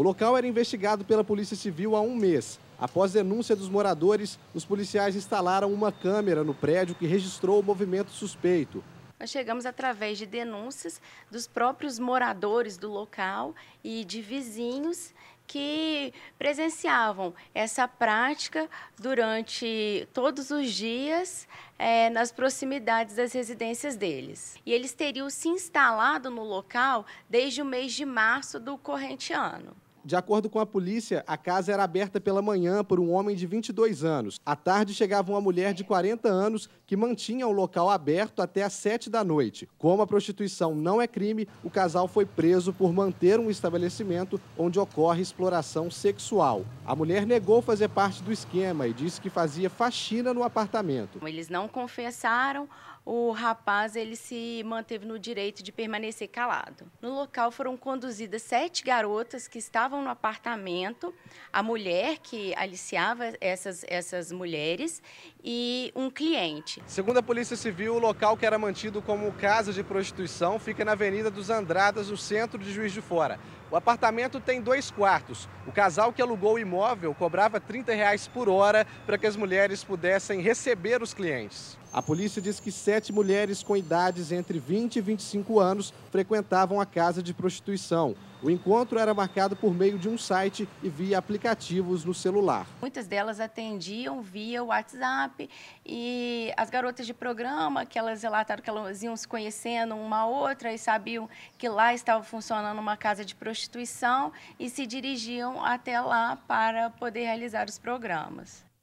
O local era investigado pela Polícia Civil há um mês. Após denúncia dos moradores, os policiais instalaram uma câmera no prédio que registrou o movimento suspeito. Nós chegamos através de denúncias dos próprios moradores do local e de vizinhos que presenciavam essa prática durante todos os dias é, nas proximidades das residências deles. E eles teriam se instalado no local desde o mês de março do corrente ano. De acordo com a polícia, a casa era aberta pela manhã por um homem de 22 anos. À tarde chegava uma mulher de 40 anos que mantinha o local aberto até às 7 da noite. Como a prostituição não é crime, o casal foi preso por manter um estabelecimento onde ocorre exploração sexual. A mulher negou fazer parte do esquema e disse que fazia faxina no apartamento. Eles não confessaram, o rapaz ele se manteve no direito de permanecer calado. No local foram conduzidas sete garotas que estavam no apartamento, a mulher que aliciava essas, essas mulheres e um cliente. Segundo a Polícia Civil, o local que era mantido como casa de prostituição fica na Avenida dos Andradas, no centro de Juiz de Fora. O apartamento tem dois quartos. O casal que alugou o imóvel cobrava R$ 30 reais por hora para que as mulheres pudessem receber os clientes. A polícia diz que sete mulheres com idades entre 20 e 25 anos frequentavam a casa de prostituição. O encontro era marcado por meio de um site e via aplicativos no celular. Muitas delas atendiam via WhatsApp e as garotas de programa, que elas relataram que elas iam se conhecendo uma a outra e sabiam que lá estava funcionando uma casa de prostituição e se dirigiam até lá para poder realizar os programas.